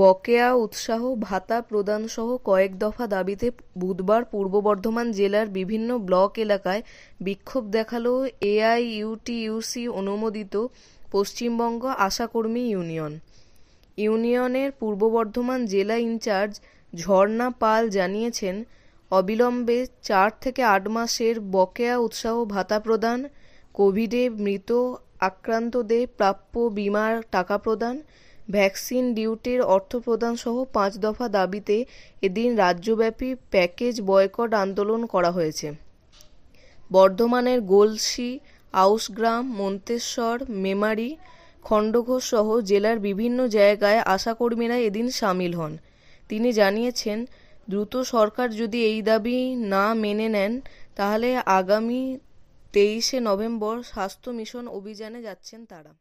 বকেয়া উৎসাহ ভাতা প্রদানসহ কয়েক দফা দাবিতে বুধবার পূর্ব বর্ধমান জেলার বিভিন্ন ব্লক এলাকায় বিক্ষোভ দেখালো এআইইউটিইউসি অনুমোদিত পশ্চিমবঙ্গ আশাকর্মী ইউনিয়ন ইউনিয়নের পূর্ব বর্ধমান জেলা ইনচার্জ ঝর্ণা পাল জানিয়েছেন অবিলম্বে চার থেকে আট মাসের বকেয়া উৎসাহ ভাতা প্রদান কোভিডে মৃত আক্রান্তদের প্রাপ্য বিমার টাকা প্রদান ভ্যাকসিন ডিউটির অর্থ প্রদান সহ পাঁচ দফা দাবিতে এদিন রাজ্যব্যাপী প্যাকেজ বয়কট আন্দোলন করা হয়েছে বর্ধমানের গোলসি আউসগ্রাম মন্তেশ্বর মেমারি খণ্ডঘোষ সহ জেলার বিভিন্ন জায়গায় আশাকর্মীরা এদিন সামিল হন তিনি জানিয়েছেন দ্রুত সরকার যদি এই দাবি না মেনে নেন তাহলে আগামী তেইশে নভেম্বর স্বাস্থ্য মিশন অভিযানে যাচ্ছেন তারা